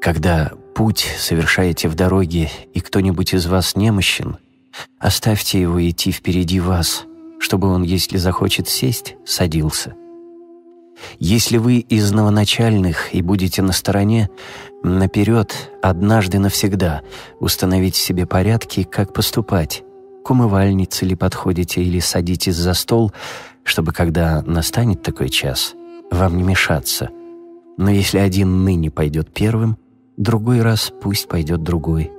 Когда путь совершаете в дороге, и кто-нибудь из вас немощен, оставьте его идти впереди вас, чтобы он, если захочет сесть, садился. Если вы из новоначальных и будете на стороне, наперед, однажды навсегда, установить себе порядки, как поступать, к умывальнице ли подходите или садитесь за стол, чтобы, когда настанет такой час, вам не мешаться. Но если один ныне пойдет первым – другой раз пусть пойдет другой.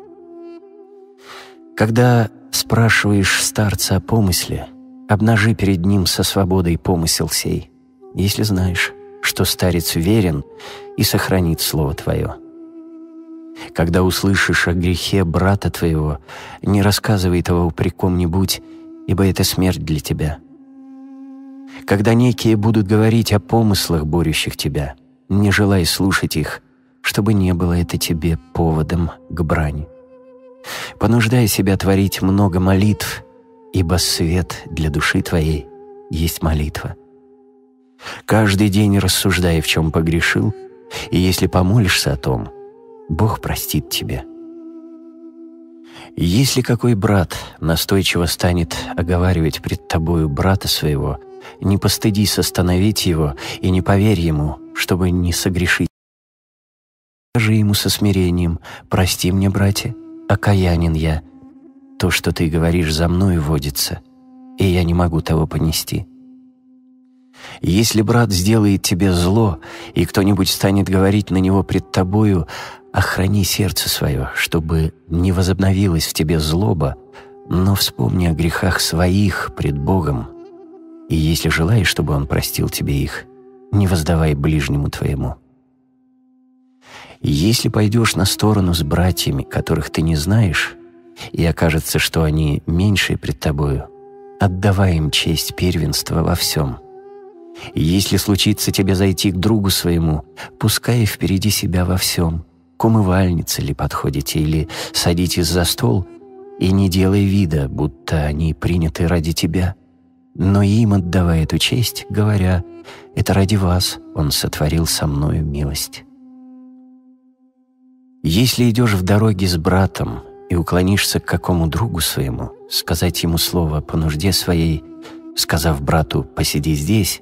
Когда спрашиваешь старца о помысле, обнажи перед ним со свободой помысел сей, если знаешь, что старец верен и сохранит слово твое. Когда услышишь о грехе брата твоего, не рассказывай того упреком нибудь ибо это смерть для тебя. Когда некие будут говорить о помыслах, борющих тебя, не желай слушать их, чтобы не было это тебе поводом к брани. Понуждай себя творить много молитв, ибо свет для души твоей есть молитва. Каждый день рассуждай, в чем погрешил, и если помолишься о том, Бог простит тебе. Если какой брат настойчиво станет оговаривать пред тобою брата своего, не постыдись остановить его и не поверь ему, чтобы не согрешить Скажи ему со смирением, «Прости мне, братья, окаянен я. То, что ты говоришь, за мною водится, и я не могу того понести». Если брат сделает тебе зло, и кто-нибудь станет говорить на него пред тобою, охрани сердце свое, чтобы не возобновилось в тебе злоба, но вспомни о грехах своих пред Богом. И если желаешь, чтобы Он простил тебе их, не воздавай ближнему твоему». Если пойдешь на сторону с братьями, которых ты не знаешь, и окажется, что они меньшие пред тобою, отдавай им честь первенства во всем. Если случится тебе зайти к другу своему, пускай впереди себя во всем, к умывальнице ли подходите или садитесь за стол, и не делай вида, будто они приняты ради тебя. Но им отдавай эту честь, говоря, «Это ради вас он сотворил со мною милость». Если идешь в дороге с братом и уклонишься к какому другу своему, сказать ему слово по нужде своей, сказав брату «посиди здесь»,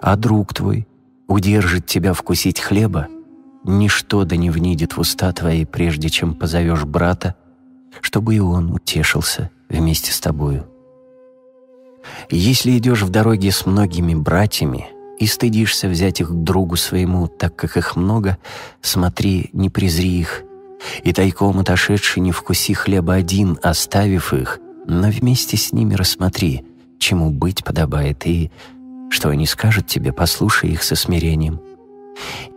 а друг твой удержит тебя вкусить хлеба, ничто да не внидет в уста твои, прежде чем позовешь брата, чтобы и он утешился вместе с тобою. Если идешь в дороге с многими братьями, и стыдишься взять их к другу своему, так как их много, смотри, не презри их. И тайком отошедший не вкуси хлеба один, оставив их, но вместе с ними рассмотри, чему быть подобает, и что они скажут тебе, послушай их со смирением.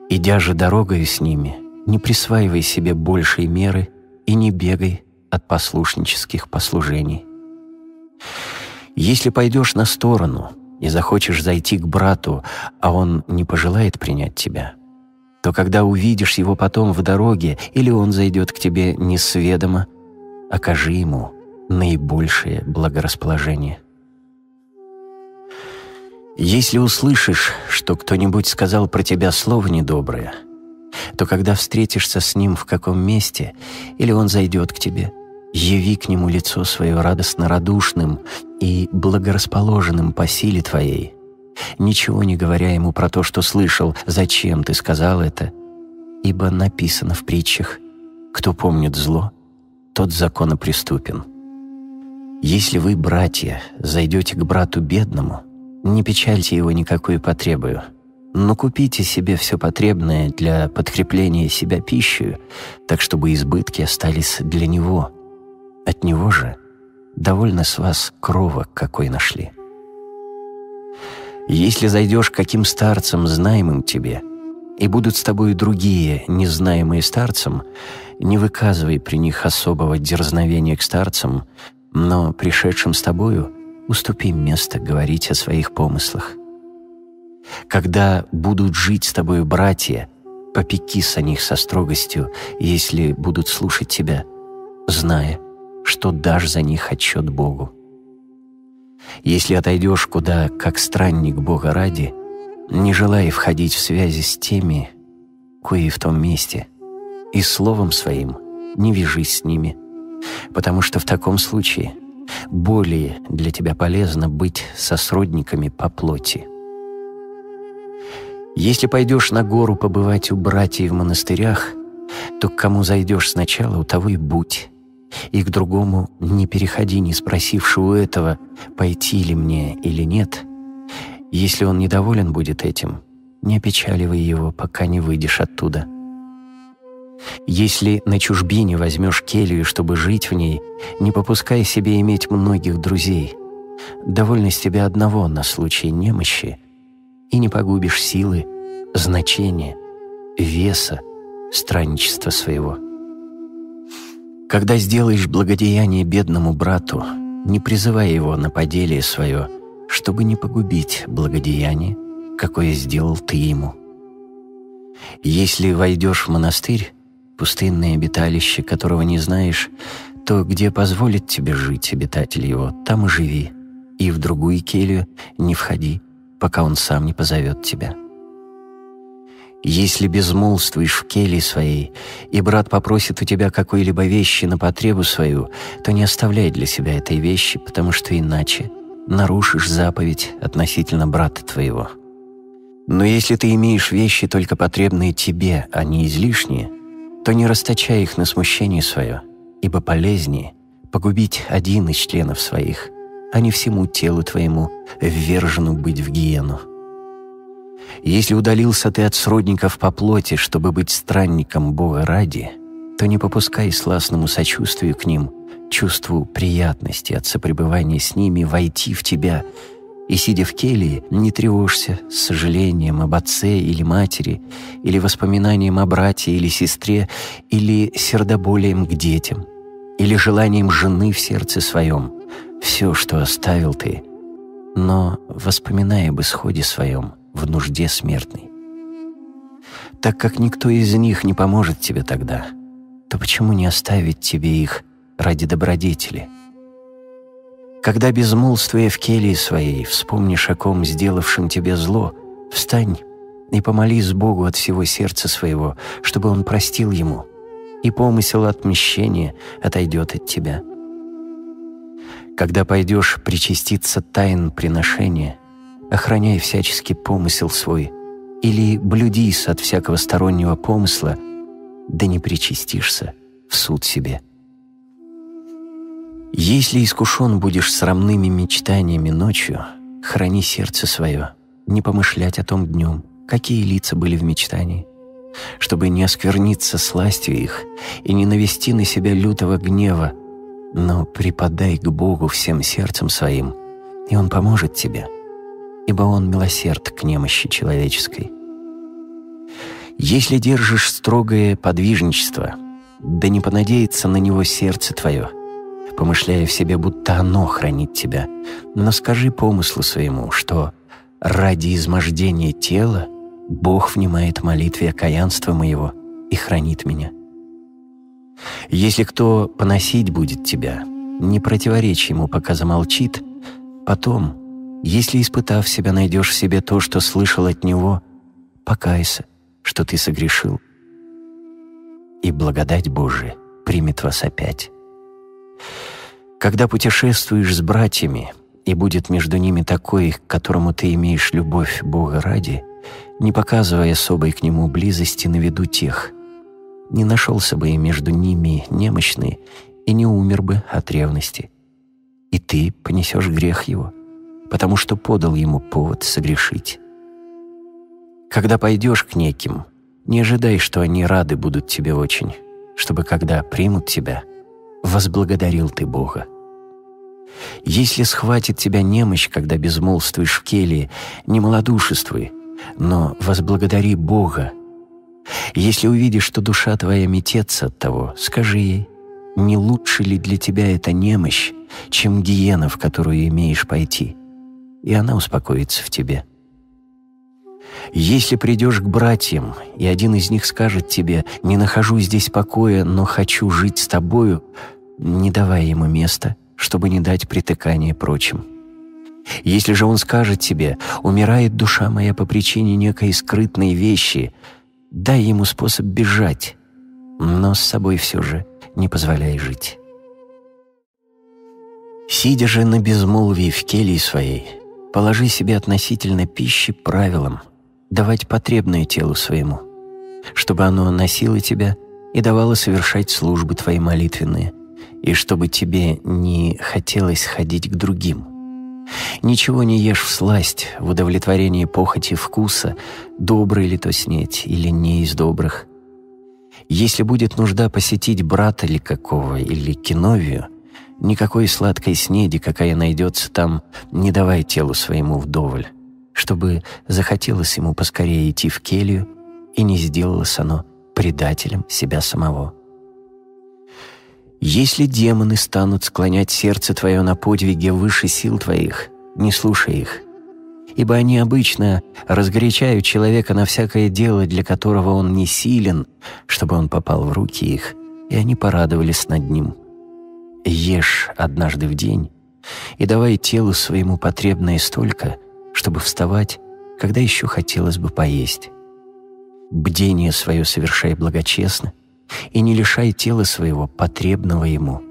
Идя же дорогою с ними, не присваивай себе большей меры и не бегай от послушнических послужений. Если пойдешь на сторону, и захочешь зайти к брату, а он не пожелает принять тебя, то когда увидишь его потом в дороге или он зайдет к тебе несведомо, окажи ему наибольшее благорасположение. Если услышишь, что кто-нибудь сказал про тебя слово недоброе, то когда встретишься с ним в каком месте, или он зайдет к тебе – Яви к нему лицо свое радостно радушным и благорасположенным по силе твоей, ничего не говоря ему про то, что слышал, зачем ты сказал это, ибо написано в притчах «Кто помнит зло, тот закона преступен». Если вы, братья, зайдете к брату бедному, не печальте его никакую потребую, но купите себе все потребное для подкрепления себя пищей, так чтобы избытки остались для него – от него же довольно с вас кровок какой нашли. Если зайдешь каким старцам, знаемым тебе, и будут с тобой другие, незнаемые старцам, не выказывай при них особого дерзновения к старцам, но пришедшим с тобою уступи место говорить о своих помыслах. Когда будут жить с тобою братья, попекись о них со строгостью, если будут слушать тебя, зная – что дашь за них отчет Богу. Если отойдешь куда, как странник Бога ради, не желая входить в связи с теми, кои в том месте, и словом своим не вяжись с ними, потому что в таком случае более для тебя полезно быть со сродниками по плоти. Если пойдешь на гору побывать у братьев в монастырях, то к кому зайдешь сначала, у того и будь, и к другому не переходи, не спросивши у этого, пойти ли мне или нет. Если он недоволен будет этим, не опечаливай его, пока не выйдешь оттуда. Если на чужбине возьмешь келью, чтобы жить в ней, не попускай себе иметь многих друзей. Довольно из тебя одного на случай немощи, и не погубишь силы, значения, веса, странничества своего. Когда сделаешь благодеяние бедному брату, не призывай его на поделие свое, чтобы не погубить благодеяние, какое сделал ты ему. Если войдешь в монастырь, пустынное обиталище, которого не знаешь, то где позволит тебе жить обитатель его, там и живи, и в другую келью не входи, пока он сам не позовет тебя». Если безмолвствуешь в келье своей, и брат попросит у тебя какой-либо вещи на потребу свою, то не оставляй для себя этой вещи, потому что иначе нарушишь заповедь относительно брата твоего. Но если ты имеешь вещи, только потребные тебе, а не излишние, то не расточай их на смущение свое, ибо полезнее погубить один из членов своих, а не всему телу твоему ввержену быть в гиену. Если удалился ты от сродников по плоти, чтобы быть странником Бога ради, то не попускай сластному сочувствию к ним, чувству приятности от сопребывания с ними войти в тебя, и, сидя в келии, не тревожься с сожалением об отце или матери, или воспоминанием о брате или сестре, или сердоболием к детям, или желанием жены в сердце своем, все, что оставил ты, но воспоминая об исходе своем — в нужде смертной. Так как никто из них не поможет тебе тогда, то почему не оставить тебе их ради добродетели? Когда, безмолвствуя в келье своей, вспомнишь о ком, сделавшем тебе зло, встань и помолись Богу от всего сердца своего, чтобы Он простил ему, и помысел отмщения отойдет от тебя. Когда пойдешь причаститься тайн приношения, охраняй всячески помысел свой, или блюдись от всякого стороннего помысла, да не причастишься в суд себе. Если искушен будешь срамными мечтаниями ночью, храни сердце свое, не помышлять о том днем, какие лица были в мечтании, чтобы не оскверниться сластью их и не навести на себя лютого гнева, но преподай к Богу всем сердцем своим, и Он поможет тебе» ибо он милосерд к немощи человеческой. Если держишь строгое подвижничество, да не понадеется на него сердце твое, помышляя в себе, будто оно хранит тебя, но скажи помыслу своему, что ради измождения тела Бог внимает молитве окаянства моего и хранит меня. Если кто поносить будет тебя, не противоречь ему, пока замолчит, потом — если, испытав себя, найдешь в себе то, что слышал от него, покайся, что ты согрешил. И благодать Божия примет вас опять. Когда путешествуешь с братьями, и будет между ними такой, к которому ты имеешь любовь Бога ради, не показывая особой к нему близости на виду тех, не нашелся бы и между ними немощный, и не умер бы от ревности. И ты понесешь грех его — потому что подал ему повод согрешить. Когда пойдешь к неким, не ожидай, что они рады будут тебе очень, чтобы, когда примут тебя, возблагодарил ты Бога. Если схватит тебя немощь, когда безмолвствуешь в келье, не малодушествуй, но возблагодари Бога. Если увидишь, что душа твоя метется от того, скажи ей, не лучше ли для тебя эта немощь, чем гиена, в которую имеешь пойти? и она успокоится в тебе. Если придешь к братьям, и один из них скажет тебе «не нахожу здесь покоя, но хочу жить с тобою», не давай ему места, чтобы не дать притыкание прочим. Если же он скажет тебе «умирает душа моя по причине некой скрытной вещи», дай ему способ бежать, но с собой все же не позволяй жить. Сидя же на безмолвии в келье своей, Положи себе относительно пищи правилам давать потребное телу своему, чтобы оно носило тебя и давало совершать службы твои молитвенные, и чтобы тебе не хотелось ходить к другим. Ничего не ешь в сласть, в удовлетворении похоти вкуса, добрый ли то снеть или не из добрых. Если будет нужда посетить брата ли какого или киновию — Никакой сладкой снеди, какая найдется там, не давай телу своему вдоволь, чтобы захотелось ему поскорее идти в келью, и не сделалось оно предателем себя самого. Если демоны станут склонять сердце твое на подвиге выше сил твоих, не слушай их, ибо они обычно разгорячают человека на всякое дело, для которого он не силен, чтобы он попал в руки их, и они порадовались над ним ешь однажды в день и давай телу своему потребное столько, чтобы вставать, когда еще хотелось бы поесть. Бдение свое совершай благочестно и не лишай тела своего потребного ему,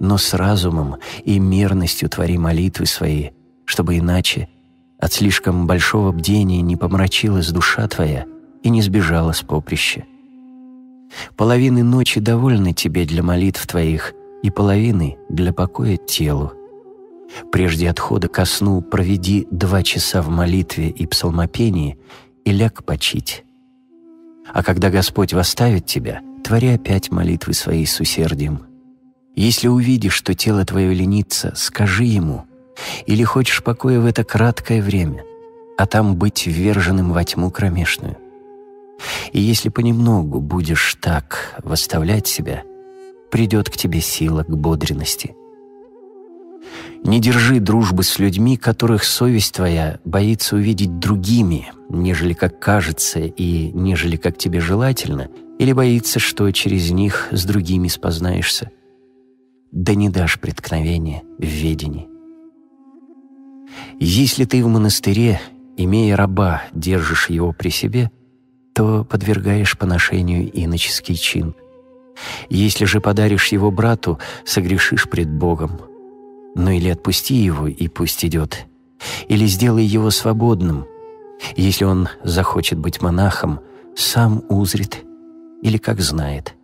но с разумом и мерностью твори молитвы свои, чтобы иначе от слишком большого бдения не помрачилась душа твоя и не сбежала с поприща. Половины ночи довольны тебе для молитв твоих — и половины для покоя телу. Прежде отхода ко сну проведи два часа в молитве и псалмопении и ляг почить. А когда Господь восставит тебя, твори опять молитвы своей, с усердием. Если увидишь, что тело твое ленится, скажи ему, или хочешь покоя в это краткое время, а там быть вверженным во тьму кромешную. И если понемногу будешь так восставлять себя — придет к тебе сила к бодренности. Не держи дружбы с людьми, которых совесть твоя боится увидеть другими, нежели как кажется и нежели как тебе желательно, или боится, что через них с другими спознаешься. Да не дашь преткновения в ведении. Если ты в монастыре, имея раба, держишь его при себе, то подвергаешь поношению иноческий чин – если же подаришь его брату, согрешишь пред Богом. Но ну или отпусти его, и пусть идет. Или сделай его свободным. Если он захочет быть монахом, сам узрит или как знает.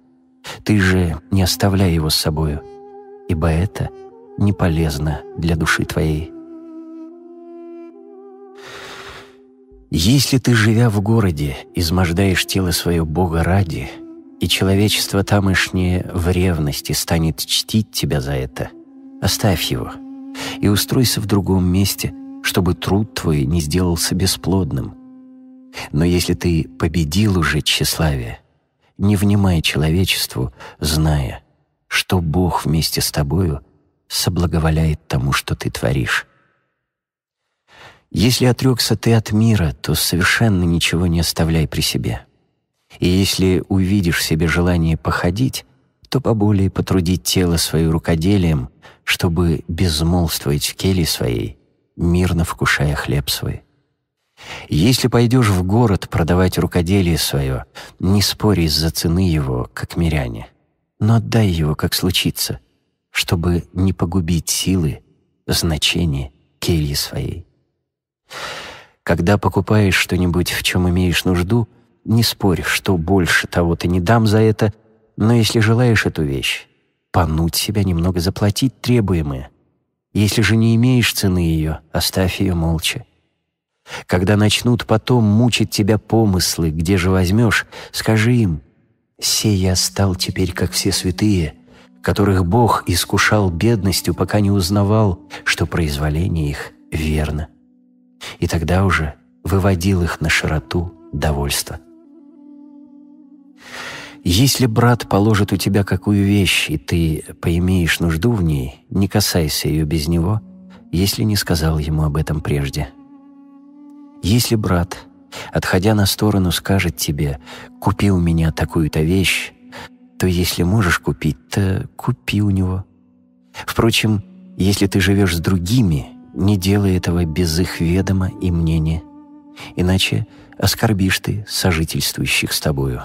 Ты же не оставляй его с собою, ибо это не полезно для души твоей. Если ты, живя в городе, измождаешь тело свое Бога ради — и человечество тамошнее в ревности станет чтить тебя за это. Оставь его и устройся в другом месте, чтобы труд твой не сделался бесплодным. Но если ты победил уже тщеславие, не внимай человечеству, зная, что Бог вместе с тобою соблаговоляет тому, что ты творишь. Если отрекся ты от мира, то совершенно ничего не оставляй при себе» И если увидишь себе желание походить, то поболее потрудить тело свое рукоделием, чтобы безмолвствовать в келье своей, мирно вкушая хлеб свой. Если пойдешь в город продавать рукоделие свое, не спори из-за цены его, как миряне, но отдай его, как случится, чтобы не погубить силы, значение кельи своей. Когда покупаешь что-нибудь, в чем имеешь нужду — не спорь, что больше того ты не дам за это, но если желаешь эту вещь, понуть себя немного заплатить требуемое. Если же не имеешь цены ее, оставь ее молча. Когда начнут потом мучить тебя помыслы, где же возьмешь, скажи им, «Се я стал теперь, как все святые», которых Бог искушал бедностью, пока не узнавал, что произволение их верно. И тогда уже выводил их на широту довольства. Если брат положит у тебя какую вещь, и ты поимеешь нужду в ней, не касайся ее без него, если не сказал ему об этом прежде. Если брат, отходя на сторону, скажет тебе «купи у меня такую-то вещь», то если можешь купить, то купи у него. Впрочем, если ты живешь с другими, не делай этого без их ведома и мнения, иначе оскорбишь ты сожительствующих с тобою».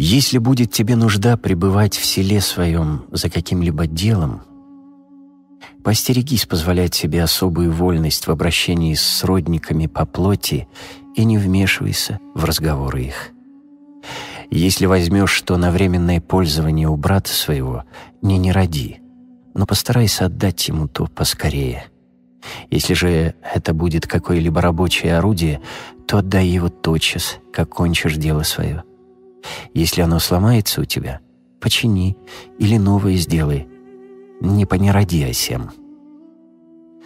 Если будет тебе нужда пребывать в селе своем за каким-либо делом, постерегись позволять себе особую вольность в обращении с сродниками по плоти и не вмешивайся в разговоры их. Если возьмешь что на временное пользование у брата своего, не не ради, но постарайся отдать ему то поскорее. Если же это будет какое-либо рабочее орудие, то отдай его тотчас, как кончишь дело свое. Если оно сломается у тебя, почини или новое сделай. Не понероди осем. А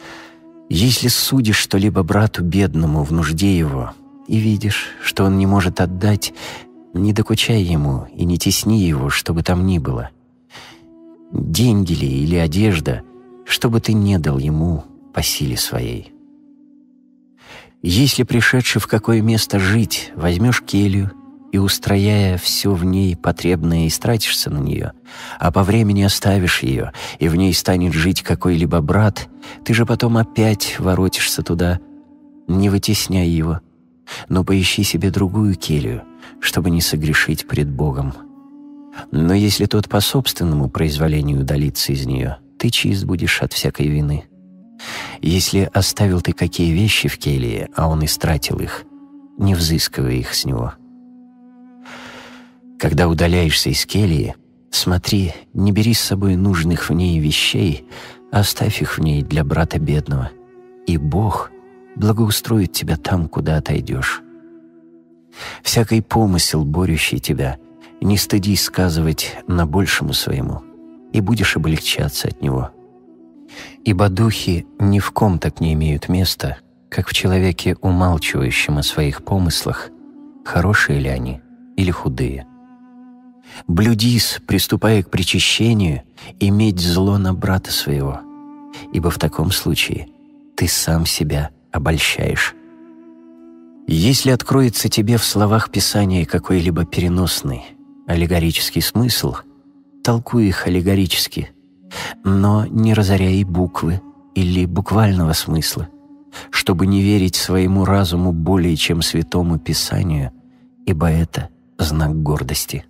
Если судишь что-либо брату бедному в нужде его и видишь, что он не может отдать, не докучай ему и не тесни его, чтобы там ни было. Деньги ли или одежда, чтобы ты не дал ему по силе своей. Если пришедший в какое место жить, возьмешь келью и, устрояя все в ней потребное, и истратишься на нее, а по времени оставишь ее, и в ней станет жить какой-либо брат, ты же потом опять воротишься туда. Не вытесняй его, но поищи себе другую келью, чтобы не согрешить пред Богом. Но если тот по собственному произволению удалится из нее, ты чист будешь от всякой вины. Если оставил ты какие вещи в келье, а он истратил их, не взыскивай их с него». Когда удаляешься из кельи, смотри, не бери с собой нужных в ней вещей, а оставь их в ней для брата бедного, и Бог благоустроит тебя там, куда отойдешь. Всякий помысел, борющий тебя, не стыдись сказывать на большему своему, и будешь облегчаться от него. Ибо духи ни в ком так не имеют места, как в человеке, умалчивающем о своих помыслах, хорошие ли они или худые – блюдис, приступая к причащению, иметь зло на брата своего, ибо в таком случае ты сам себя обольщаешь. Если откроется тебе в словах Писания какой-либо переносный, аллегорический смысл, толкуй их аллегорически, но не разоряй буквы или буквального смысла, чтобы не верить своему разуму более, чем Святому Писанию, ибо это знак гордости.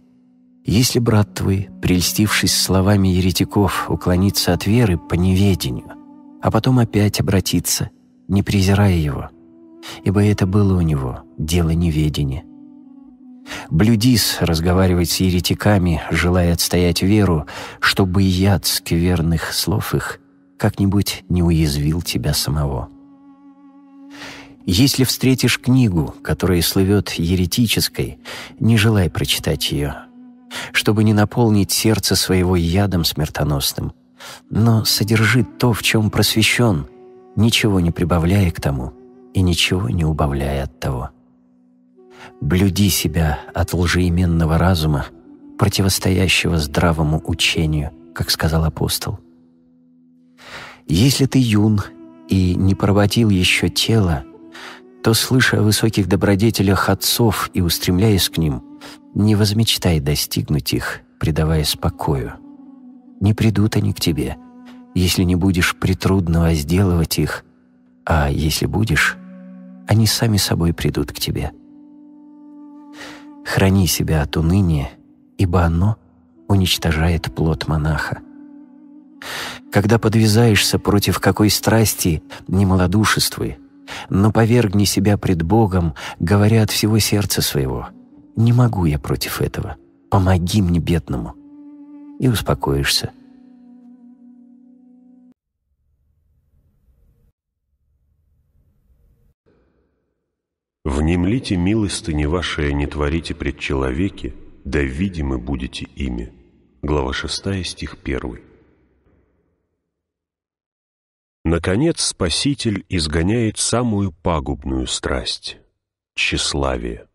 Если брат твой, прельстившись словами еретиков, уклонится от веры по неведению, а потом опять обратится, не презирая его, ибо это было у него дело неведения. Блюдис разговаривать с еретиками, желая отстоять веру, чтобы яд скверных слов их как-нибудь не уязвил тебя самого. Если встретишь книгу, которая слывет еретической, не желай прочитать ее, чтобы не наполнить сердце своего ядом смертоносным, но содержит то, в чем просвещен, ничего не прибавляя к тому и ничего не убавляя от того. Блюди себя от лжеименного разума, противостоящего здравому учению, как сказал апостол. Если ты юн и не поработил еще тело, то, слыша о высоких добродетелях отцов и устремляясь к ним – не возмечтай достигнуть их, придавая спокою. Не придут они к тебе, если не будешь притрудно возделывать их, а если будешь, они сами собой придут к тебе. Храни себя от уныния, ибо оно уничтожает плод монаха. Когда подвязаешься против какой страсти, не малодушествуй, но повергни себя пред Богом, говоря от всего сердца своего — не могу я против этого. Помоги мне, бедному. И успокоишься. «Внемлите милостыни ваши, а не творите пред человеке, да видимы будете ими». Глава 6, стих 1. Наконец, Спаситель изгоняет самую пагубную страсть – тщеславие.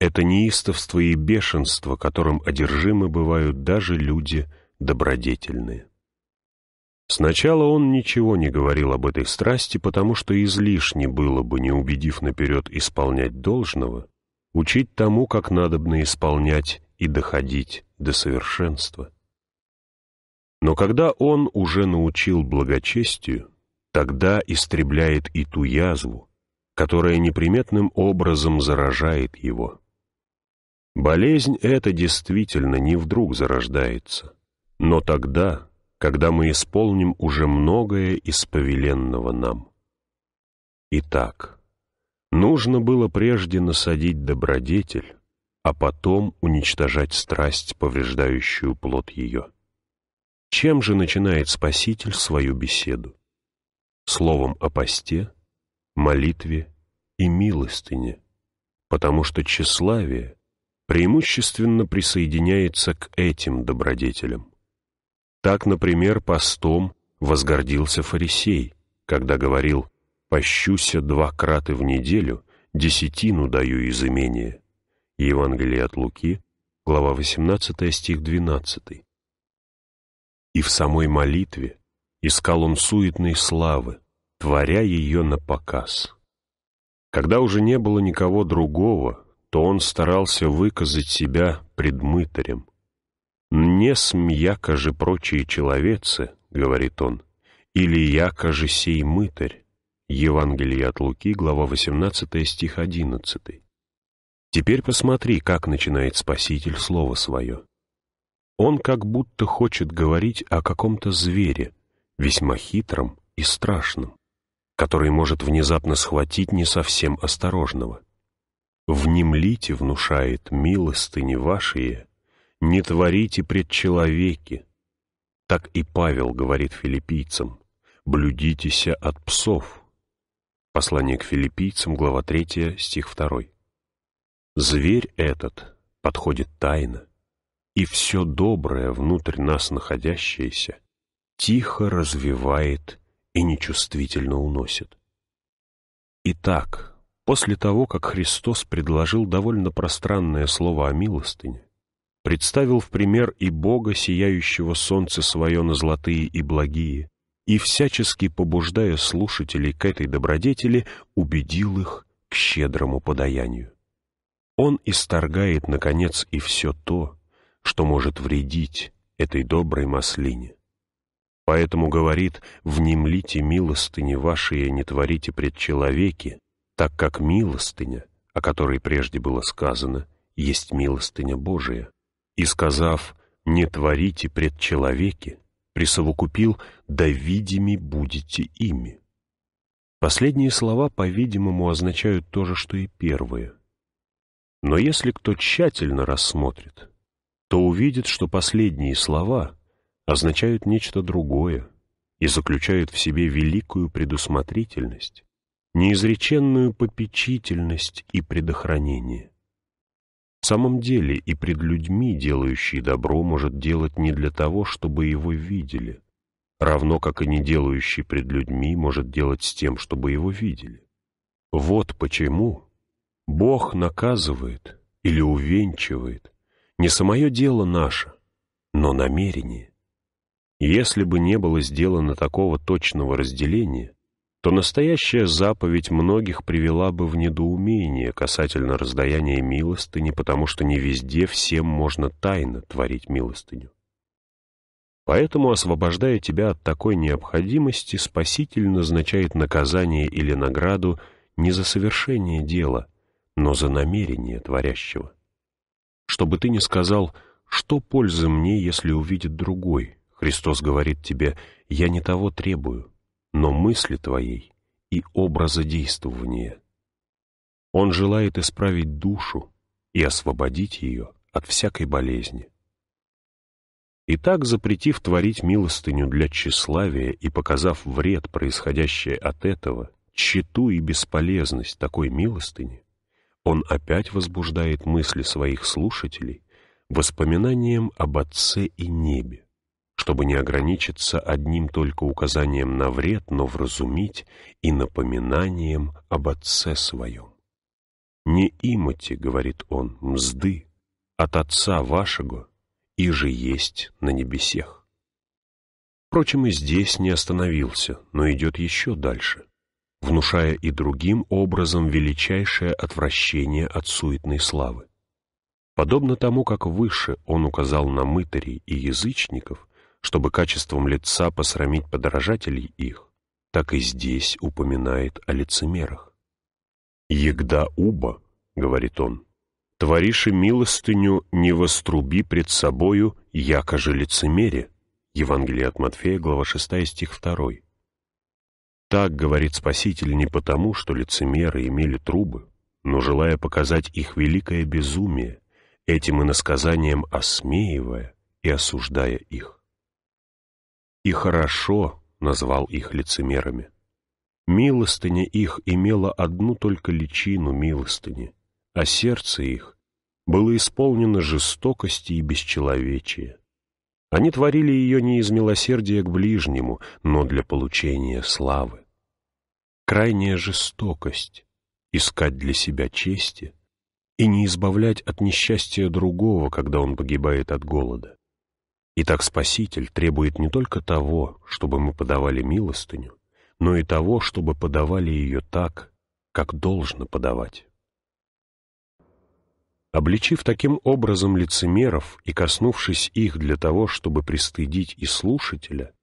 Это неистовство и бешенство, которым одержимы бывают даже люди добродетельные. Сначала он ничего не говорил об этой страсти, потому что излишне было бы, не убедив наперед исполнять должного, учить тому, как надобно исполнять и доходить до совершенства. Но когда он уже научил благочестию, тогда истребляет и ту язву, которая неприметным образом заражает его. Болезнь эта действительно не вдруг зарождается, но тогда, когда мы исполним уже многое из повеленного нам. Итак, нужно было прежде насадить добродетель, а потом уничтожать страсть, повреждающую плод ее. Чем же начинает Спаситель свою беседу? Словом о посте, молитве и милостыне, потому что тщеславие преимущественно присоединяется к этим добродетелям. Так, например, постом возгордился фарисей, когда говорил «пощуся два краты в неделю, десятину даю из имения». Евангелие от Луки, глава 18, стих 12. И в самой молитве искал он суетной славы, творя ее на показ. Когда уже не было никого другого, то он старался выказать себя пред мытарем. «Не смьяка же прочие человецы», — говорит он, — «или яко же сей мытарь». Евангелие от Луки, глава 18, стих 11. Теперь посмотри, как начинает Спаситель слово свое. Он как будто хочет говорить о каком-то звере, весьма хитром и страшном, который может внезапно схватить не совсем осторожного. Внемлите, внушает, милостыни вашие, не творите пред человеки. Так и Павел говорит филиппийцам, блюдитеся от псов. Послание к филиппийцам, глава 3, стих 2. Зверь этот подходит тайно, и все доброе, внутрь нас находящееся, тихо развивает и нечувствительно уносит. Итак, После того, как Христос предложил довольно пространное слово о милостыне, представил в пример и Бога, сияющего солнце свое на золотые и благие, и, всячески побуждая слушателей к этой добродетели, убедил их к щедрому подаянию. Он исторгает, наконец, и все то, что может вредить этой доброй маслине. Поэтому говорит «внемлите милостыни вашей и не творите пред человеки, так как милостыня, о которой прежде было сказано, есть милостыня Божия, и, сказав «не творите пред человеки», присовокупил «да видими будете ими». Последние слова, по-видимому, означают то же, что и первые. Но если кто тщательно рассмотрит, то увидит, что последние слова означают нечто другое и заключают в себе великую предусмотрительность, неизреченную попечительность и предохранение. В самом деле и пред людьми, делающий добро, может делать не для того, чтобы его видели, равно как и не делающий пред людьми может делать с тем, чтобы его видели. Вот почему Бог наказывает или увенчивает не самое дело наше, но намерение. Если бы не было сделано такого точного разделения, то настоящая заповедь многих привела бы в недоумение касательно раздаяния милостыни, потому что не везде всем можно тайно творить милостыню. Поэтому, освобождая тебя от такой необходимости, Спаситель назначает наказание или награду не за совершение дела, но за намерение творящего. Чтобы ты не сказал «Что пользы мне, если увидит другой?» Христос говорит тебе «Я не того требую, но мысли твоей и образа действования. Он желает исправить душу и освободить ее от всякой болезни. Итак, запретив творить милостыню для тщеславия и показав вред, происходящее от этого, тщету и бесполезность такой милостыни, он опять возбуждает мысли своих слушателей воспоминанием об Отце и Небе, чтобы не ограничиться одним только указанием на вред, но вразумить и напоминанием об отце своем. «Не имати, — говорит он, — мзды от отца вашего, и же есть на небесех». Впрочем, и здесь не остановился, но идет еще дальше, внушая и другим образом величайшее отвращение от суетной славы. Подобно тому, как выше он указал на мытарей и язычников, чтобы качеством лица посрамить подражателей их, так и здесь упоминает о лицемерах. «Егда уба», — говорит он, — «твориши милостыню, не воструби пред собою, якоже лицемере». Евангелие от Матфея, глава 6, стих 2. Так говорит Спаситель не потому, что лицемеры имели трубы, но желая показать их великое безумие, этим иносказанием осмеивая и осуждая их. И хорошо назвал их лицемерами. Милостыня их имела одну только личину милостыни, а сердце их было исполнено жестокости и бесчеловечия. Они творили ее не из милосердия к ближнему, но для получения славы. Крайняя жестокость — искать для себя чести и не избавлять от несчастья другого, когда он погибает от голода. Итак, Спаситель требует не только того, чтобы мы подавали милостыню, но и того, чтобы подавали ее так, как должно подавать. Обличив таким образом лицемеров и коснувшись их для того, чтобы пристыдить и слушателя,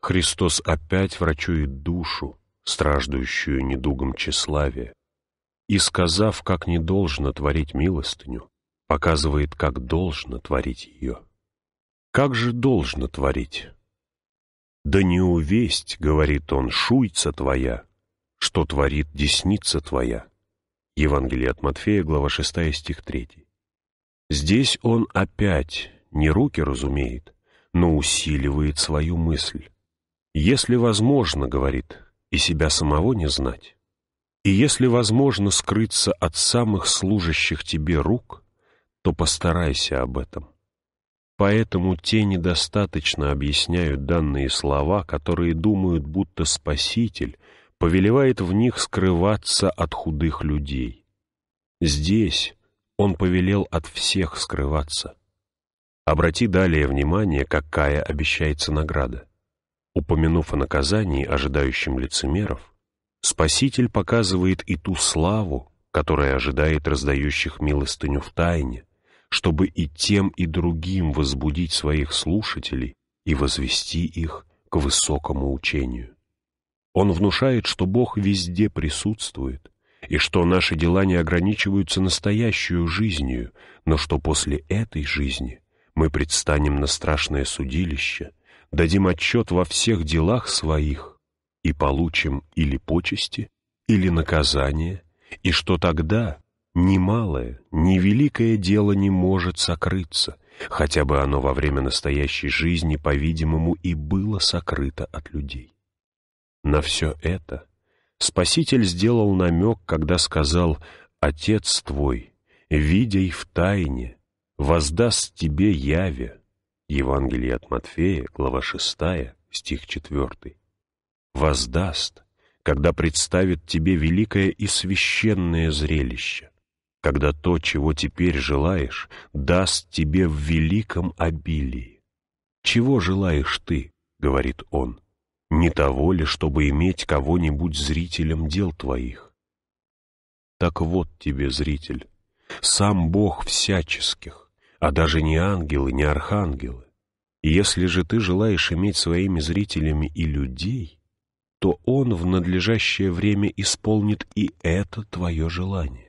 Христос опять врачует душу, страждущую недугом тщеславия, и, сказав, как не должно творить милостыню, показывает, как должно творить ее. Как же должно творить? «Да не увесть, — говорит он, — шуйца твоя, что творит десница твоя». Евангелие от Матфея, глава 6, стих 3. Здесь он опять не руки разумеет, но усиливает свою мысль. «Если возможно, — говорит, — и себя самого не знать, и если возможно скрыться от самых служащих тебе рук, то постарайся об этом». Поэтому те недостаточно объясняют данные слова, которые думают, будто Спаситель повелевает в них скрываться от худых людей. Здесь он повелел от всех скрываться. Обрати далее внимание, какая обещается награда. Упомянув о наказании, ожидающем лицемеров, Спаситель показывает и ту славу, которая ожидает раздающих милостыню в тайне, чтобы и тем, и другим возбудить своих слушателей и возвести их к высокому учению. Он внушает, что Бог везде присутствует, и что наши дела не ограничиваются настоящую жизнью, но что после этой жизни мы предстанем на страшное судилище, дадим отчет во всех делах своих и получим или почести, или наказание, и что тогда ни малое, ни великое дело не может сокрыться, хотя бы оно во время настоящей жизни, по-видимому, и было сокрыто от людей. На все это Спаситель сделал намек, когда сказал «Отец твой, видя в тайне, воздаст тебе яве». Евангелие от Матфея, глава 6, стих 4. «Воздаст, когда представит тебе великое и священное зрелище, когда то, чего теперь желаешь, даст тебе в великом обилии. «Чего желаешь ты?» — говорит он. «Не того ли, чтобы иметь кого-нибудь зрителем дел твоих?» Так вот тебе, зритель, сам Бог всяческих, а даже не ангелы, не архангелы. Если же ты желаешь иметь своими зрителями и людей, то Он в надлежащее время исполнит и это твое желание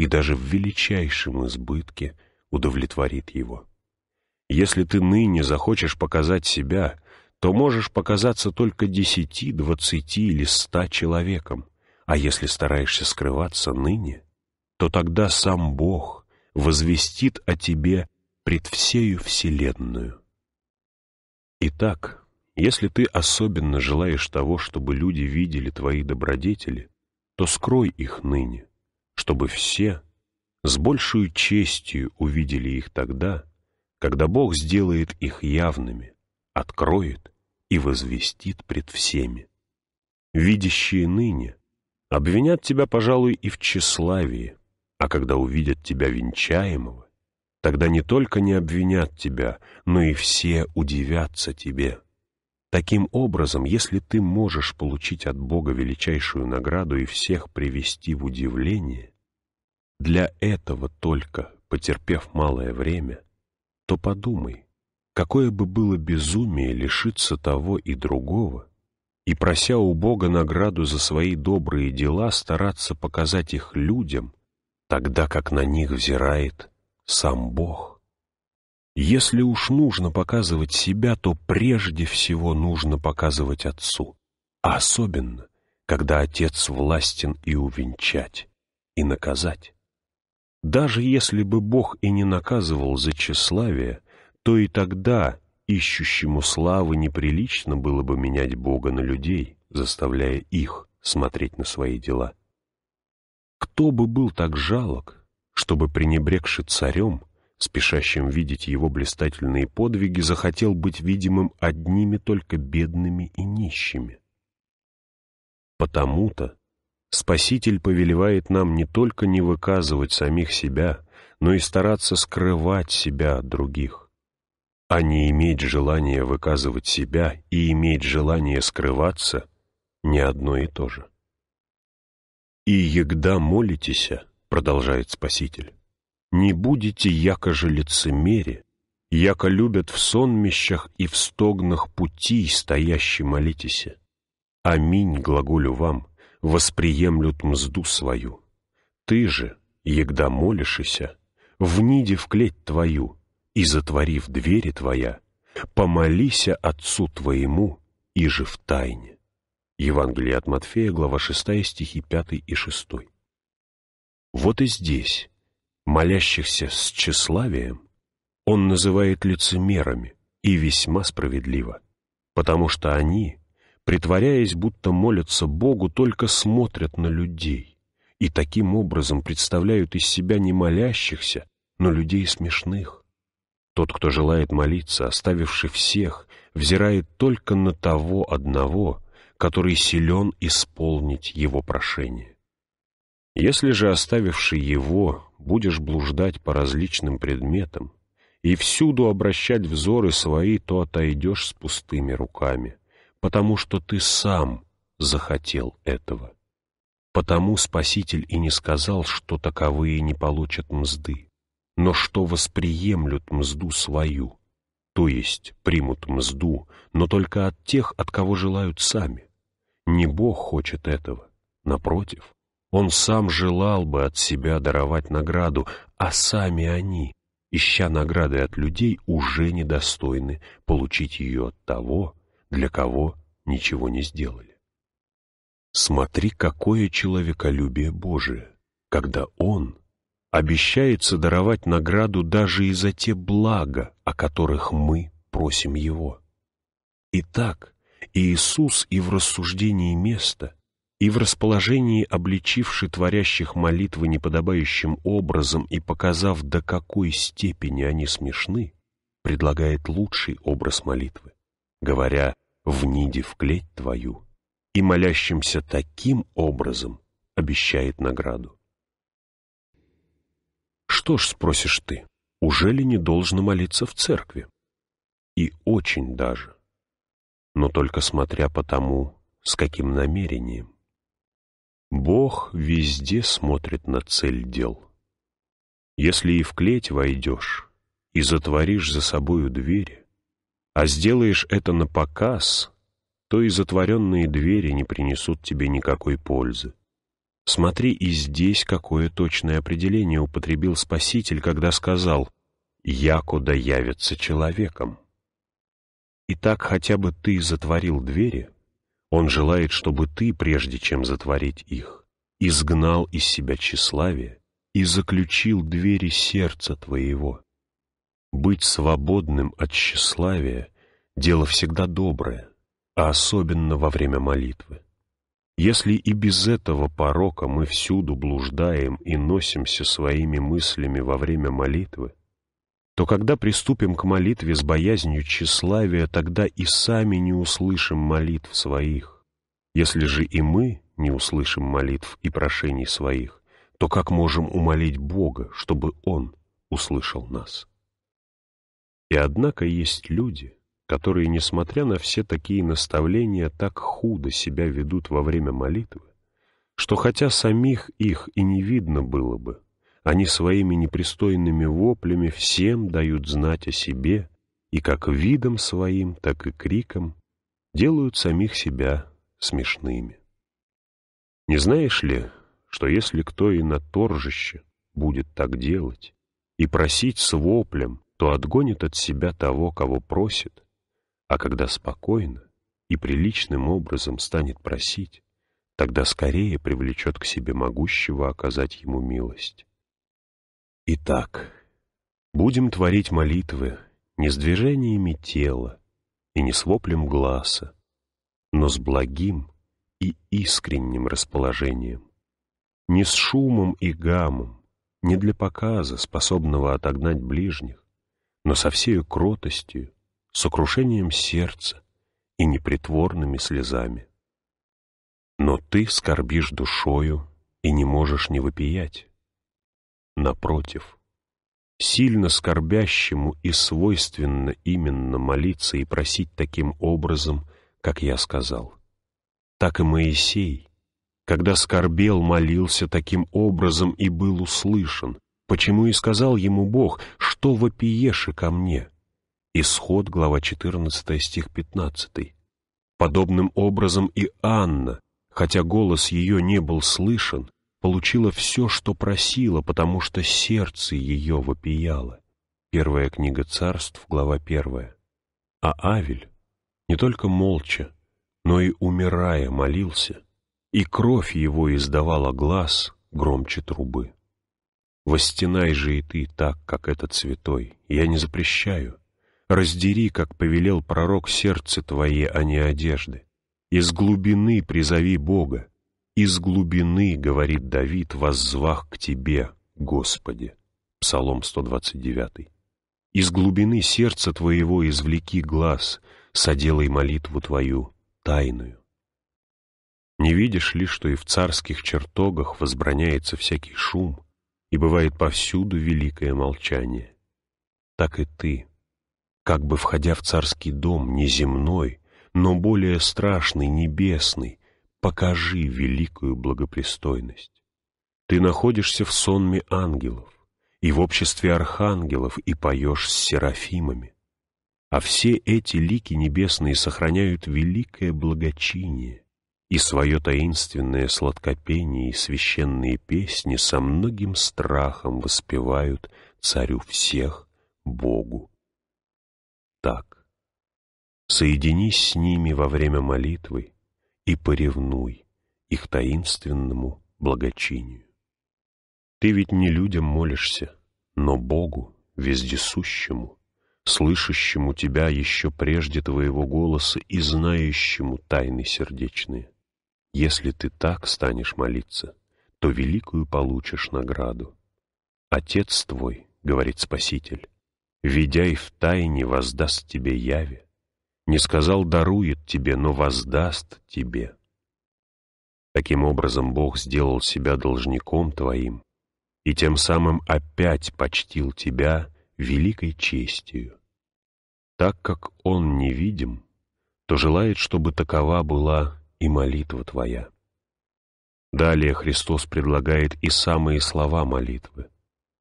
и даже в величайшем избытке удовлетворит его. Если ты ныне захочешь показать себя, то можешь показаться только десяти, двадцати или ста человеком, а если стараешься скрываться ныне, то тогда сам Бог возвестит о тебе пред всею вселенную. Итак, если ты особенно желаешь того, чтобы люди видели твои добродетели, то скрой их ныне, чтобы все с большую честью увидели их тогда, когда Бог сделает их явными, откроет и возвестит пред всеми. Видящие ныне обвинят тебя, пожалуй, и в тщеславии, а когда увидят тебя венчаемого, тогда не только не обвинят тебя, но и все удивятся тебе. Таким образом, если ты можешь получить от Бога величайшую награду и всех привести в удивление, для этого только потерпев малое время, то подумай, какое бы было безумие лишиться того и другого, и, прося у Бога награду за свои добрые дела, стараться показать их людям, тогда как на них взирает сам Бог. Если уж нужно показывать себя, то прежде всего нужно показывать Отцу, а особенно, когда Отец властен и увенчать, и наказать. Даже если бы Бог и не наказывал за тщеславие, то и тогда ищущему славы неприлично было бы менять Бога на людей, заставляя их смотреть на свои дела. Кто бы был так жалок, чтобы, пренебрегши царем, спешащим видеть его блистательные подвиги, захотел быть видимым одними только бедными и нищими? Потому-то Спаситель повелевает нам не только не выказывать самих себя, но и стараться скрывать себя от других. А не иметь желания выказывать себя и иметь желание скрываться — не одно и то же. «И егда молитеся, — продолжает Спаситель, — не будете яко якоже лицемери, яко любят в сонмищах и в стогнах пути стоящий молитеся. Аминь глаголю вам, восприемлют мзду свою. Ты же, егда молишься, вниди в клеть твою, и, затворив двери твоя, помолися Отцу твоему, и же в тайне. Евангелие от Матфея, глава 6, стихи 5 и 6. Вот и здесь, молящихся с тщеславием, он называет лицемерами, и весьма справедливо, потому что они притворяясь, будто молятся Богу, только смотрят на людей и таким образом представляют из себя не молящихся, но людей смешных. Тот, кто желает молиться, оставивший всех, взирает только на того одного, который силен исполнить его прошение. Если же, оставивший его, будешь блуждать по различным предметам и всюду обращать взоры свои, то отойдешь с пустыми руками потому что ты сам захотел этого. Потому Спаситель и не сказал, что таковые не получат мзды, но что восприемлют мзду свою, то есть примут мзду, но только от тех, от кого желают сами. Не Бог хочет этого, напротив, Он сам желал бы от себя даровать награду, а сами они, ища награды от людей, уже недостойны получить ее от того, для кого ничего не сделали. Смотри, какое человеколюбие Божие, когда Он обещается даровать награду даже и за те блага, о которых мы просим Его. Итак, Иисус и в рассуждении места, и в расположении обличивши творящих молитвы неподобающим образом и показав, до какой степени они смешны, предлагает лучший образ молитвы, говоря в ниде в клеть твою, и молящимся таким образом обещает награду. Что ж, спросишь ты, уже ли не должно молиться в церкви? И очень даже. Но только смотря по тому, с каким намерением. Бог везде смотрит на цель дел. Если и в клеть войдешь, и затворишь за собою двери, а сделаешь это на показ, то и затворенные двери не принесут тебе никакой пользы. Смотри, и здесь какое точное определение употребил Спаситель, когда сказал Я куда явится человеком». Итак, хотя бы ты затворил двери, он желает, чтобы ты, прежде чем затворить их, изгнал из себя тщеславие и заключил двери сердца твоего, быть свободным от тщеславия — дело всегда доброе, а особенно во время молитвы. Если и без этого порока мы всюду блуждаем и носимся своими мыслями во время молитвы, то когда приступим к молитве с боязнью тщеславия, тогда и сами не услышим молитв своих. Если же и мы не услышим молитв и прошений своих, то как можем умолить Бога, чтобы Он услышал нас? И однако есть люди, которые, несмотря на все такие наставления, так худо себя ведут во время молитвы, что хотя самих их и не видно было бы, они своими непристойными воплями всем дают знать о себе и как видом своим, так и криком делают самих себя смешными. Не знаешь ли, что если кто и на торжище будет так делать и просить с воплем, то отгонит от себя того, кого просит, а когда спокойно и приличным образом станет просить, тогда скорее привлечет к себе могущего оказать ему милость. Итак, будем творить молитвы не с движениями тела и не с воплем глаза, но с благим и искренним расположением, не с шумом и гамом, не для показа, способного отогнать ближних, но со всею кротостью, сокрушением сердца и непритворными слезами. Но ты скорбишь душою и не можешь не вопиять. Напротив, сильно скорбящему и свойственно именно молиться и просить таким образом, как я сказал. Так и Моисей, когда скорбел, молился таким образом и был услышан, Почему и сказал ему Бог, что вопиеши ко мне? Исход, глава 14, стих 15. Подобным образом и Анна, хотя голос ее не был слышен, получила все, что просила, потому что сердце ее вопияло. Первая книга царств, глава первая. А Авель не только молча, но и умирая молился, и кровь его издавала глаз громче трубы. Востенай же и ты так, как этот святой. Я не запрещаю. Раздери, как повелел пророк, сердце твое, а не одежды. Из глубины призови Бога. Из глубины, говорит Давид, воззвах к тебе, Господи. Псалом 129. Из глубины сердца твоего извлеки глаз, соделай молитву твою тайную. Не видишь ли, что и в царских чертогах возбраняется всякий шум, и бывает повсюду великое молчание. Так и ты, как бы входя в царский дом не земной, но более страшный, небесный, покажи великую благопристойность. Ты находишься в сонме ангелов, и в обществе архангелов, и поешь с серафимами. А все эти лики небесные сохраняют великое благочиние, и свое таинственное сладкопение и священные песни со многим страхом воспевают царю всех, Богу. Так, соединись с ними во время молитвы и поревнуй их таинственному благочинию. Ты ведь не людям молишься, но Богу, вездесущему, слышащему тебя еще прежде твоего голоса и знающему тайны сердечные. Если ты так станешь молиться, то великую получишь награду. Отец твой, — говорит Спаситель, — ведя и в тайне воздаст тебе яве. Не сказал дарует тебе, но воздаст тебе. Таким образом Бог сделал себя должником твоим и тем самым опять почтил тебя великой честью. Так как Он невидим, то желает, чтобы такова была и молитва твоя». Далее Христос предлагает и самые слова молитвы.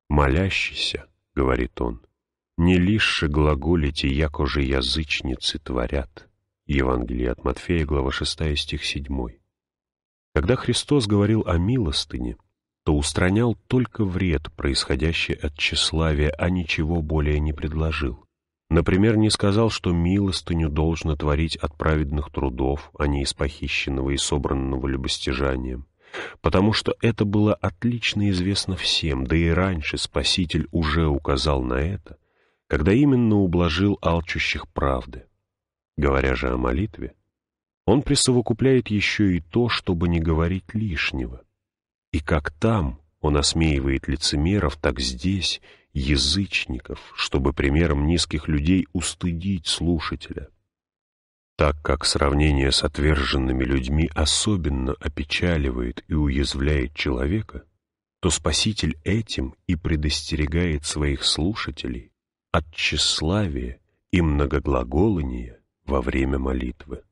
«Молящийся, — говорит он, — не лишь глаголите, якоже язычницы творят». Евангелие от Матфея, глава 6, стих 7. Когда Христос говорил о милостыне, то устранял только вред, происходящий от тщеславия, а ничего более не предложил. Например, не сказал, что милостыню должно творить от праведных трудов, а не из похищенного и собранного любостяжанием. Потому что это было отлично известно всем, да и раньше Спаситель уже указал на это, когда именно ублажил алчущих правды. Говоря же о молитве, он присовокупляет еще и то, чтобы не говорить лишнего. И как там он осмеивает лицемеров, так здесь язычников, чтобы примером низких людей устыдить слушателя. Так как сравнение с отверженными людьми особенно опечаливает и уязвляет человека, то Спаситель этим и предостерегает своих слушателей от тщеславия и многоглаголания во время молитвы.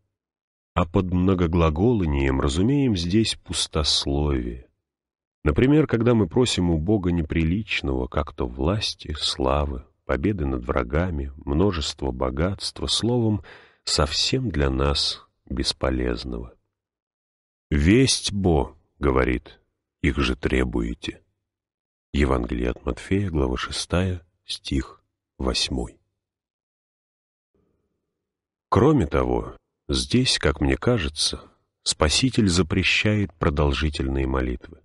А под многоглаголанием разумеем здесь пустословие, Например, когда мы просим у Бога неприличного как-то власти, славы, победы над врагами, множество богатства, словом, совсем для нас бесполезного. «Весть Бо», — говорит, — «их же требуете». Евангелие от Матфея, глава 6, стих 8. Кроме того, здесь, как мне кажется, Спаситель запрещает продолжительные молитвы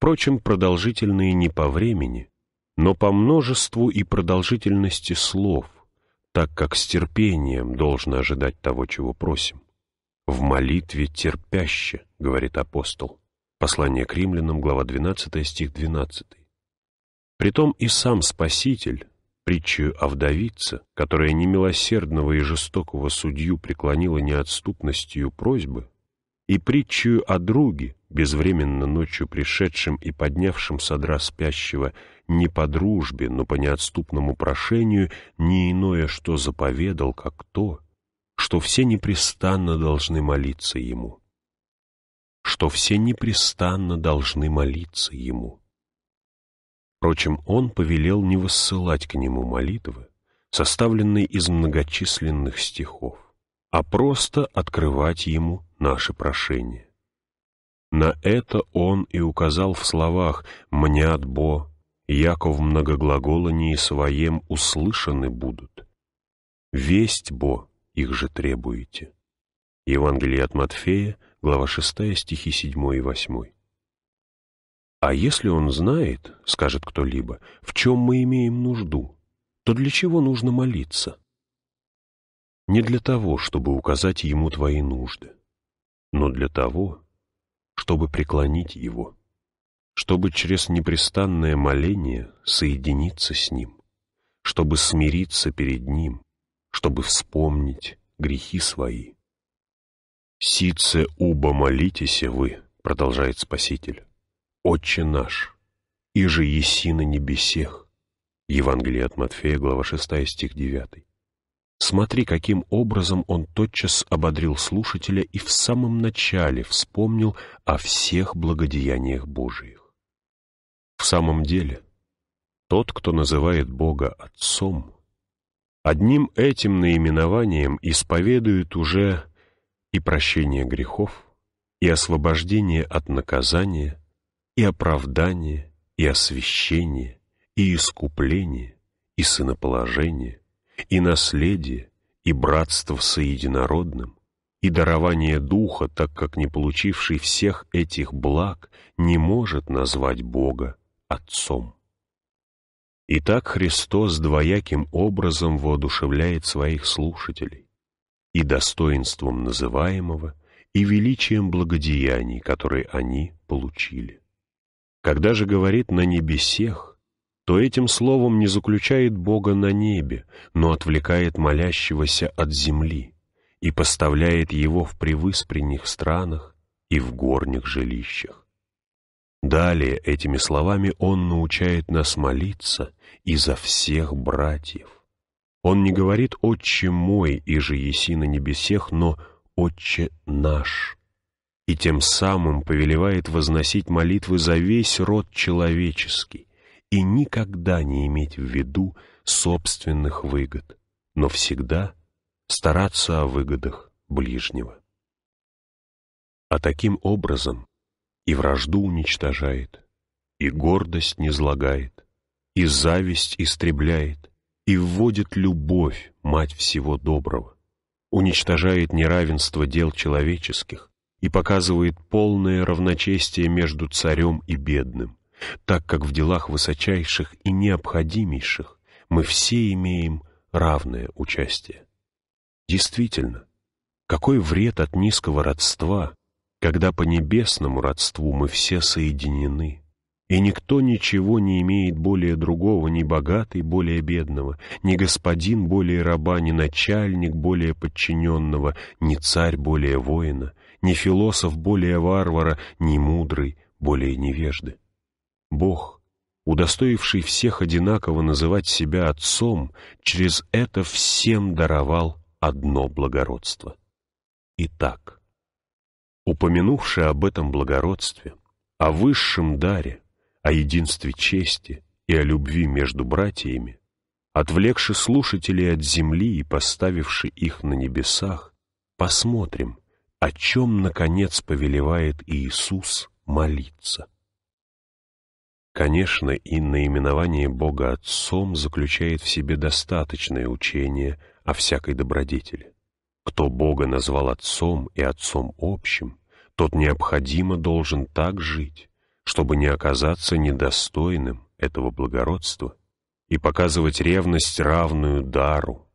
впрочем, продолжительные не по времени, но по множеству и продолжительности слов, так как с терпением должно ожидать того, чего просим. «В молитве терпяще», — говорит апостол. Послание к римлянам, глава 12, стих 12. Притом и сам Спаситель, притчу о вдовице, которая немилосердного и жестокого судью преклонила неотступностью просьбы, и притчу о друге, безвременно ночью пришедшим и поднявшим содра спящего не по дружбе, но по неотступному прошению, не иное, что заповедал, как то, что все непрестанно должны молиться ему. Что все непрестанно должны молиться ему. Впрочем, он повелел не воссылать к нему молитвы, составленные из многочисленных стихов, а просто открывать ему наши прошения. На это он и указал в словах «мнят бо», «яков многоглаголании своем услышаны будут». «Весть бо» их же требуете. Евангелие от Матфея, глава 6, стихи 7 и 8. А если он знает, скажет кто-либо, в чем мы имеем нужду, то для чего нужно молиться? Не для того, чтобы указать ему твои нужды, но для того, чтобы преклонить его, чтобы через непрестанное моление соединиться с ним, чтобы смириться перед ним, чтобы вспомнить грехи свои. «Сице уба молитесь вы», — продолжает Спаситель, — «Отче наш, иже еси на небесех». Евангелие от Матфея, глава 6, стих 9. Смотри, каким образом он тотчас ободрил слушателя и в самом начале вспомнил о всех благодеяниях Божиих. В самом деле, тот, кто называет Бога Отцом, одним этим наименованием исповедует уже и прощение грехов, и освобождение от наказания, и оправдание, и освящение, и искупление, и сыноположение, и наследие, и братство со единородным, и дарование духа, так как не получивший всех этих благ не может назвать Бога Отцом. Итак, Христос двояким образом воодушевляет своих слушателей и достоинством называемого, и величием благодеяний, которые они получили. Когда же говорит «на небесех», то этим словом не заключает Бога на небе, но отвлекает молящегося от земли и поставляет его в превыспренних странах и в горних жилищах. Далее этими словами он научает нас молиться и за всех братьев. Он не говорит «Отче мой, и же еси на небесех», но «Отче наш», и тем самым повелевает возносить молитвы за весь род человеческий, и никогда не иметь в виду собственных выгод, но всегда стараться о выгодах ближнего. А таким образом и вражду уничтожает, и гордость низлагает, и зависть истребляет, и вводит любовь, мать всего доброго, уничтожает неравенство дел человеческих и показывает полное равночестие между царем и бедным, так как в делах высочайших и необходимейших мы все имеем равное участие. Действительно, какой вред от низкого родства, когда по небесному родству мы все соединены, и никто ничего не имеет более другого, ни богатый более бедного, ни господин более раба, ни начальник более подчиненного, ни царь более воина, ни философ более варвара, ни мудрый более невежды. Бог, удостоивший всех одинаково называть себя Отцом, через это всем даровал одно благородство. Итак, упомянувши об этом благородстве, о высшем даре, о единстве чести и о любви между братьями, отвлекши слушателей от земли и поставивши их на небесах, посмотрим, о чем, наконец, повелевает Иисус молиться. Конечно, и наименование Бога Отцом заключает в себе достаточное учение о всякой добродетели. Кто Бога назвал Отцом и Отцом общим, тот необходимо должен так жить, чтобы не оказаться недостойным этого благородства и показывать ревность, равную дару.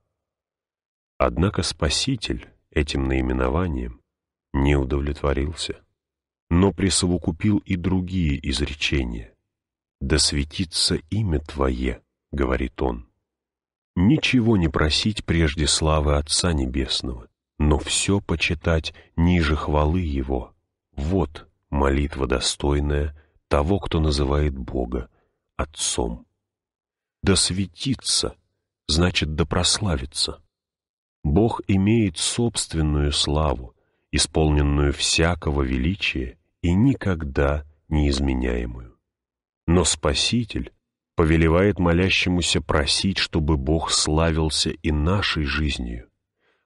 Однако Спаситель этим наименованием не удовлетворился, но присовокупил и другие изречения, «Да светится имя Твое», — говорит он. «Ничего не просить прежде славы Отца Небесного, но все почитать ниже хвалы Его. Вот молитва достойная того, кто называет Бога Отцом». «Да светится» значит «да прославится». Бог имеет собственную славу, исполненную всякого величия и никогда неизменяемую. Но Спаситель повелевает молящемуся просить, чтобы Бог славился и нашей жизнью.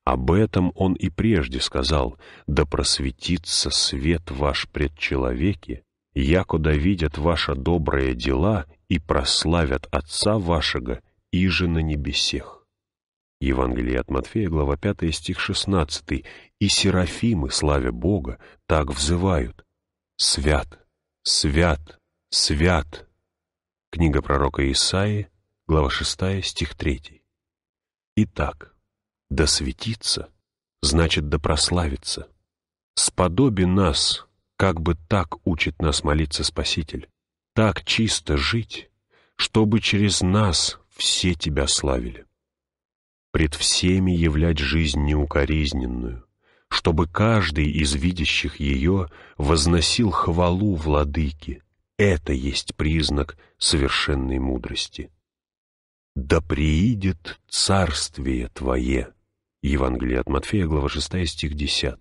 Об этом он и прежде сказал, «Да просветится свет ваш пред человеки, якуда видят ваши добрые дела и прославят Отца вашего, иже на небесех». Евангелие от Матфея, глава 5, стих 16. «И серафимы, славя Бога, так взывают, «Свят, свят, свят. Книга пророка Исаии, глава 6, стих 3. Итак, да светится, значит да прославится. Сподоби нас, как бы так учит нас молиться Спаситель, так чисто жить, чтобы через нас все тебя славили. Пред всеми являть жизнь неукоризненную, чтобы каждый из видящих ее возносил хвалу владыки, это есть признак совершенной мудрости. «Да приидет царствие Твое» Евангелие от Матфея, глава 6, стих 10.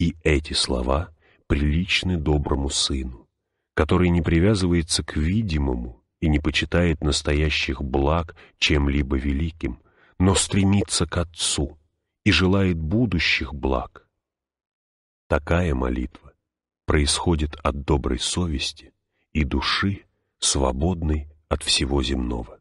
И эти слова приличны доброму сыну, который не привязывается к видимому и не почитает настоящих благ чем-либо великим, но стремится к Отцу и желает будущих благ. Такая молитва происходит от доброй совести и души, свободной от всего земного.